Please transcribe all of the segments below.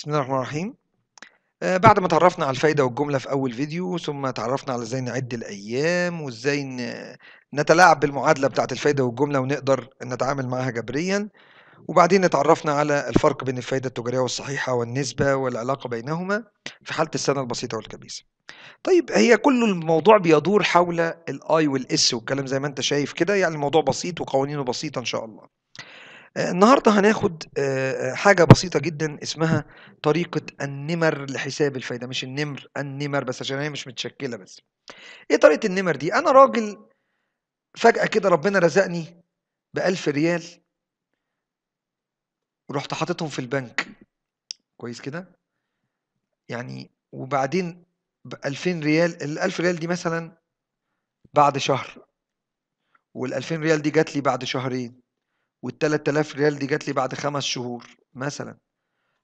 بسم الله الرحمن الرحيم آه، بعد ما تعرفنا على الفايدة والجملة في أول فيديو ثم تعرفنا على ازاي نعد الأيام وازاي نتلاعب بالمعادلة بتاعة الفايدة والجملة ونقدر نتعامل معها جبريا وبعدين اتعرفنا على الفرق بين الفايدة التجارية والصحيحة والنسبة والعلاقة بينهما في حالة السنة البسيطة والكبيسة طيب هي كل الموضوع بيدور حول الاي والاس والكلام زي ما انت شايف كده يعني الموضوع بسيط وقوانينه بسيطة ان شاء الله آه، النهاردة هناخد آه، آه، حاجة بسيطة جدا اسمها طريقة النمر لحساب الفايدة مش النمر النمر بس عشان هي مش متشكلة بس ايه طريقة النمر دي انا راجل فجأة كده ربنا رزقني بألف ريال ورحت حاططهم في البنك كويس كده يعني وبعدين 2000 ريال الألف 1000 ريال دي مثلا بعد شهر والألفين 2000 ريال دي جات لي بعد شهرين وال 3000 ريال دي جات لي بعد خمس شهور مثلا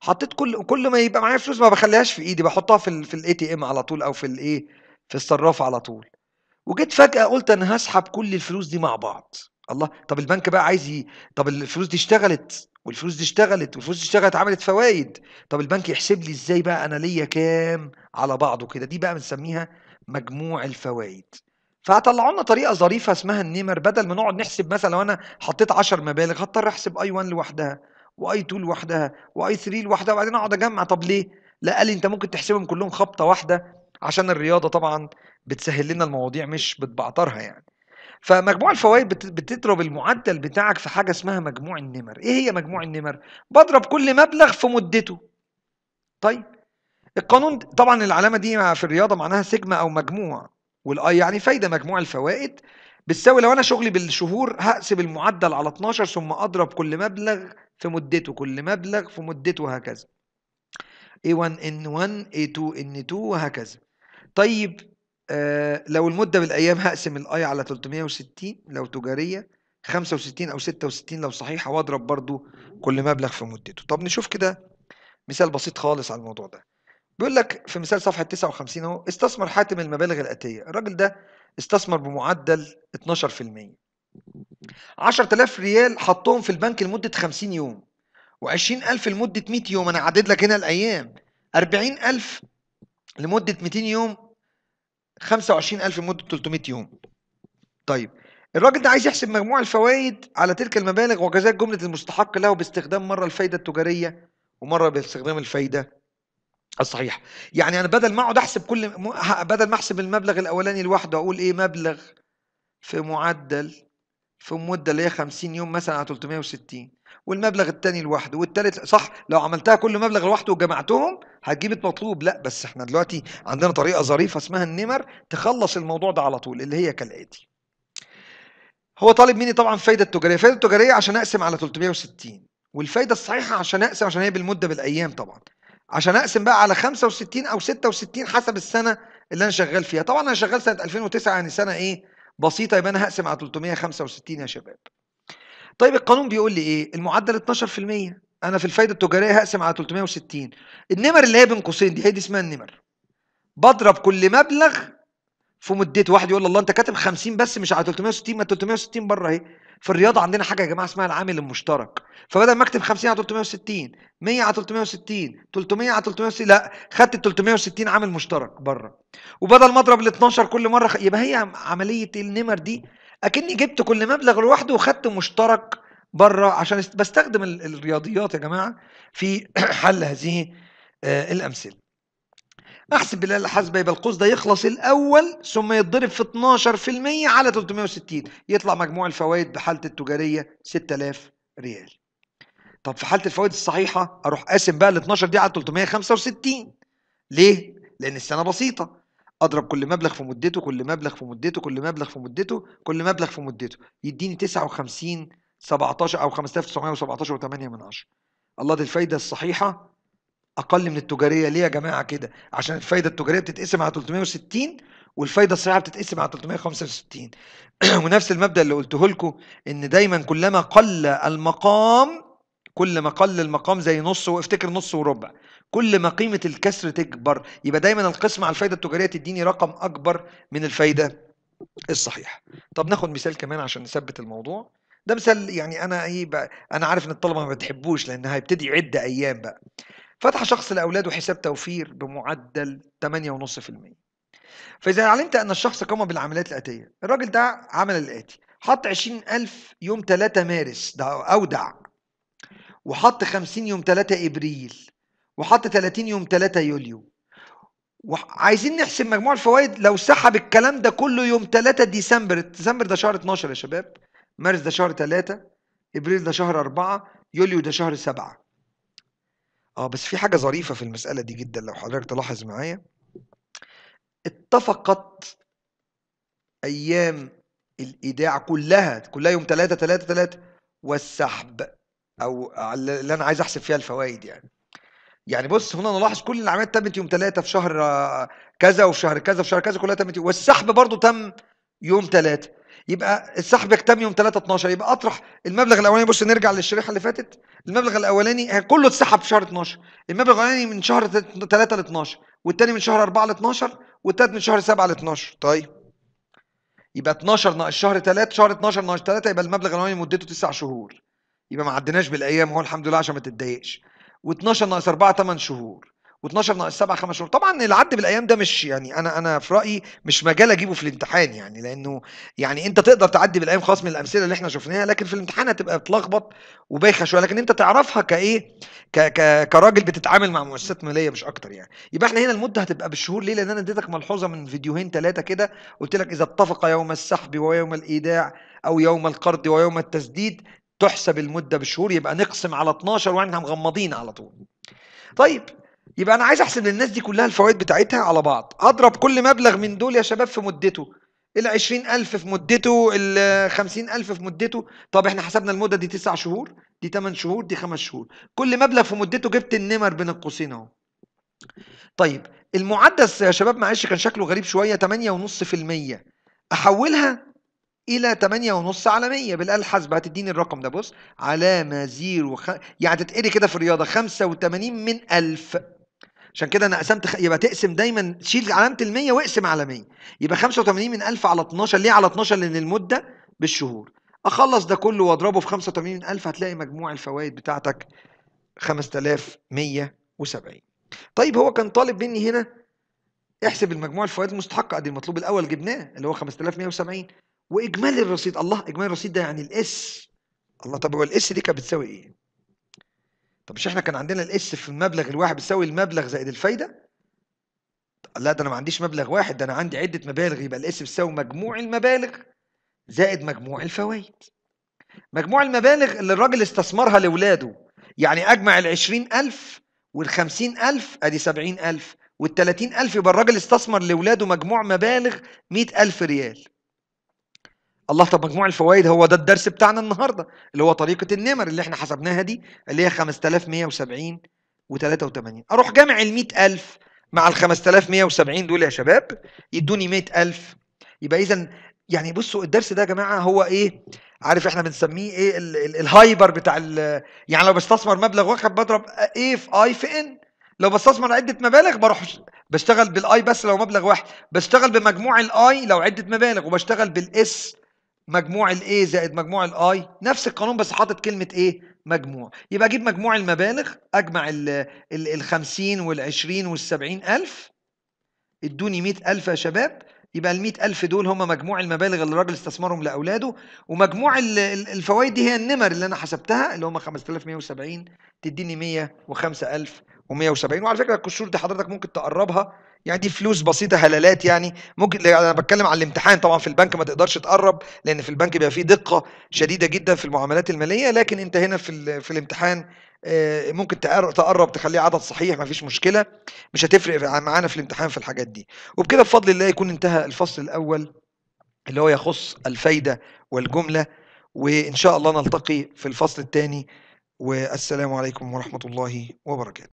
حطيت كل كل ما يبقى معايا فلوس ما بخليهاش في ايدي بحطها في الـ في الاي تي ام على طول او في الايه في الصراف على طول وجيت فجاه قلت انا هسحب كل الفلوس دي مع بعض الله طب البنك بقى عايز ي... إيه؟ طب الفلوس دي اشتغلت والفلوس دي اشتغلت والفلوس دي اشتغلت عملت فوائد طب البنك يحسب لي ازاي بقى انا ليا كام على بعضه كده دي بقى بنسميها مجموع الفوائد فطلعوا لنا طريقه ظريفه اسمها النمر بدل ما نقعد نحسب مثلا لو انا حطيت 10 مبالغ هضطر احسب اي 1 لوحدها واي 2 لوحدها واي 3 لوحدها وبعدين اقعد اجمع طب ليه؟ لا قال لي انت ممكن تحسبهم كلهم خبطه واحده عشان الرياضه طبعا بتسهل لنا المواضيع مش بتبعترها يعني. فمجموع الفوائد بتضرب المعدل بتاعك في حاجه اسمها مجموع النمر، ايه هي مجموع النمر؟ بضرب كل مبلغ في مدته. طيب القانون طبعا العلامه دي في الرياضه معناها سيجما او مجموع والاي آه، يعني فايده مجموع الفوائد بتساوي لو انا شغلي بالشهور هقسم المعدل على 12 ثم اضرب كل مبلغ في مدته كل مبلغ في مدته وهكذا A1 N1 A2 N2 وهكذا طيب آه لو المدة بالأيام هقسم الأي على 360 لو تجارية 65 أو 66 لو صحيحة وأضرب برضو كل مبلغ في مدته طب نشوف كده مثال بسيط خالص على الموضوع ده بيقول لك في مثال صفحه 59 اهو استثمر حاتم المبالغ الاتيه الراجل ده استثمر بمعدل 12% 10000 ريال حطهم في البنك لمده 50 يوم و20000 لمده 100 يوم انا عدد لك هنا الايام 40000 لمده 200 يوم 25000 لمده 300 يوم طيب الراجل ده عايز يحسب مجموع الفوائد على تلك المبالغ وكذلك جمله المستحق له باستخدام مره الفائده التجاريه ومره باستخدام الفائده الصحيح يعني انا بدل ما اقعد احسب كل م... بدل ما احسب المبلغ الاولاني لوحده اقول ايه مبلغ في معدل في مده اللي هي 50 يوم مثلا على 360 والمبلغ الثاني لوحده والثالث صح لو عملتها كل مبلغ لوحده وجمعتهم هتجيب المطلوب لا بس احنا دلوقتي عندنا طريقه ظريفه اسمها النمر تخلص الموضوع ده على طول اللي هي كالاتي هو طالب مني طبعا فايده تجاريه الفايده التجاريه عشان اقسم على 360 والفايده الصحيحه عشان اقسم عشان هي بالمده بالايام طبعا عشان اقسم بقى على 65 او 66 حسب السنه اللي انا شغال فيها طبعا انا شغال سنه 2009 يعني سنه ايه بسيطه يبقى انا هقسم على 365 يا شباب طيب القانون بيقول لي ايه المعدل 12% انا في الفايده التجاريه هقسم على 360 النمر اللي هي بين قوسين دي هي دي اسمها النمر بضرب كل مبلغ في مدته واحد يقول الله انت كاتب 50 بس مش على 360 ما 360 بره اهي في الرياضه عندنا حاجه يا جماعه اسمها العامل المشترك فبدل ما اكتب 50 على 360 100 على 360 300 على 360 لا خدت 360 عامل مشترك بره وبدل ما اضرب ال 12 كل مره خ... يبقى هي عمليه النمر دي اكني جبت كل مبلغ لوحده وخدت مشترك بره عشان بستخدم الرياضيات يا جماعه في حل هذه آه، الامثله احسب بالله الحاسب يبقى القوس ده يخلص الاول ثم يتضرب في 12% على 360 يطلع مجموع الفوائد بحالته التجاريه 6000 ريال طب في حاله الفوائد الصحيحه اروح قاسم بقى ال 12 دي على 365 ليه لان السنه بسيطه اضرب كل مبلغ في مدته كل مبلغ في مدته كل مبلغ في مدته كل مبلغ في مدته يديني 59 17 او 5917 و8 الله دي الفايده الصحيحه اقل من التجاريه ليه يا جماعه كده عشان الفايده التجاريه بتتقسم على 360 والفايده الصحيحه بتتقسم على 365 ونفس المبدا اللي قلته لكم ان دايما كلما قل المقام كل ما قل المقام زي نص وافتكر نص وربع كل ما قيمه الكسر تكبر يبقى دايما القسم على الفايده التجاريه تديني رقم اكبر من الفايده الصحيحه طب ناخد مثال كمان عشان نثبت الموضوع ده مثال يعني انا ايه بقى انا عارف ان الطلبه ما بتحبوش لان هيبتدي عده ايام بقى فتح شخص لأولاده حساب توفير بمعدل 8.5% فإذا علمت أن الشخص قام بالعمليات الآتية الراجل ده عمل الآتي حط 20000 يوم 3 مارس ده أودع وحط 50 يوم 3 إبريل وحط 30 يوم 3 يوليو وعايزين نحسب مجموع الفوائد لو سحب الكلام ده كله يوم 3 ديسمبر ديسمبر ده شهر 12 يا شباب مارس ده شهر 3 ابريل ده شهر 4 يوليو ده شهر 7 آه بس في حاجة ظريفة في المسألة دي جدًا لو حضرتك تلاحظ معايا، اتفقت أيام الإيداع كلّها، كلّها يوم 3، 3، 3 والسحب أو اللي أنا عايز أحسب فيها الفوايد يعني. يعني بُص هنا نلاحظ كل العمليات تمِّت يوم 3 في شهر آه، كذا، وفي شهر كذا، وفي شهر كذا كلّها تمِّت والسحب برضه تم يوم 3. يبقى السحب يكتم يوم 3 12 يبقى اطرح المبلغ الاولاني بص نرجع للشريحه اللي فاتت المبلغ الاولاني كله اتسحب في شهر 12 المبلغ الاولاني من شهر 3 ل 12 والثاني من شهر 4 ل 12 والثالث من شهر 7 ل 12 طيب يبقى 12 ناقص شهر 3 شهر 12 ناقص 3 يبقى المبلغ الاولاني مدته 9 شهور يبقى ما عدناش بالايام هو الحمد لله عشان ما تتضايقش و12 ناقص 4 8 شهور و12 ناقص 7 5 شهور طبعا العد بالايام ده مش يعني انا انا في رايي مش مجال اجيبه في الامتحان يعني لانه يعني انت تقدر تعدي بالايام خاص من الامثله اللي احنا شفناها لكن في الامتحان هتبقى بتلخبط وبايخه شويه لكن انت تعرفها كايه ك ك كراجل بتتعامل مع مؤسسات ماليه مش اكتر يعني يبقى احنا هنا المده هتبقى بالشهور ليه لان انا اديتك ملحوظه من فيديوهين ثلاثه كده قلت لك اذا اتفق يوم السحب ويوم الايداع او يوم القرض ويوم التسديد تحسب المده بالشهور يبقى نقسم على 12 واحنا مغمضين على طول طيب يبقى انا عايز احسب للناس دي كلها الفوائد بتاعتها على بعض اضرب كل مبلغ من دول يا شباب في مدته ال 20000 في مدته ال 50000 في مدته طب احنا حسبنا المده دي 9 شهور دي 8 شهور دي 5 شهور كل مبلغ في مدته جبت النمر بين القوسين اهو طيب المعدس يا شباب معلش كان شكله غريب شويه 8.5% احولها الى 8.5 على 100 بالاله الحاسبه هتديني الرقم ده بص علامه 0 وخ... يعني تتقري كده في الرياضه 85 من 1000 عشان كده انا قسمت خ... يبقى تقسم دايما شيل علامه ال 100 واقسم على 100 يبقى 85 من 1000 على 12 ليه على 12 لان المده بالشهور اخلص ده كله واضربه في 85 من 1000 هتلاقي مجموع الفوائد بتاعتك 5170 طيب هو كان طالب مني هنا احسب المجموع الفوائد المستحقه ادي المطلوب الاول جبناه اللي هو 5170 واجمالي الرصيد الله اجمالي الرصيد ده يعني الاس الله طب هو الاس دي كانت بتساوي ايه طب مش احنا كان عندنا الاس في المبلغ الواحد بيساوي المبلغ زائد الفايده لا ده انا ما عنديش مبلغ واحد ده انا عندي عده مبالغ يبقى الاس بيساوي مجموع المبالغ زائد مجموع الفوائد مجموع المبالغ اللي الراجل استثمرها لاولاده يعني اجمع ال 20000 وال 50000 ادي 70000 وال 30000 يبقى الراجل استثمر لاولاده مجموع مبالغ 100000 ريال الله طب مجموع الفوائد هو ده الدرس بتاعنا النهارده اللي هو طريقه النمر اللي احنا حسبناها دي اللي هي 5170 و83 اروح جامع ال 100000 مع ال 5170 دول يا شباب يدوني 100000 يبقى اذا يعني بصوا الدرس ده يا جماعه هو ايه عارف احنا بنسميه ايه الـ الـ الهايبر بتاع يعني لو بستثمر مبلغ واحد بضرب ايه في اي في ان لو بستثمر عده مبالغ بروح بشتغل بالاي بس لو مبلغ واحد بشتغل بمجموع الاي لو عده مبالغ وبشتغل بالاس مجموع الاي زائد مجموع الاي نفس القانون بس حاطط كلمه ايه مجموع يبقى اجيب مجموع المبالغ اجمع ال 50 وال 20 وال 70 الف ادوني 100 الف يا شباب يبقى ال 100 الف دول هم مجموع المبالغ اللي الراجل استثمرهم لاولاده ومجموع الفوائد دي هي النمر اللي انا حسبتها اللي هم 5170 تديني 105170 وعلى فكره القشور دي حضرتك ممكن تقربها يعني دي فلوس بسيطه هلالات يعني ممكن انا بتكلم على الامتحان طبعا في البنك ما تقدرش تقرب لان في البنك بيبقى فيه دقه شديده جدا في المعاملات الماليه لكن انت هنا في في الامتحان آه، ممكن تقرب تخليه عدد صحيح ما فيش مشكله مش هتفرق معانا في الامتحان في الحاجات دي وبكده بفضل الله يكون انتهى الفصل الاول اللي هو يخص الفايده والجمله وان شاء الله نلتقي في الفصل الثاني والسلام عليكم ورحمه الله وبركاته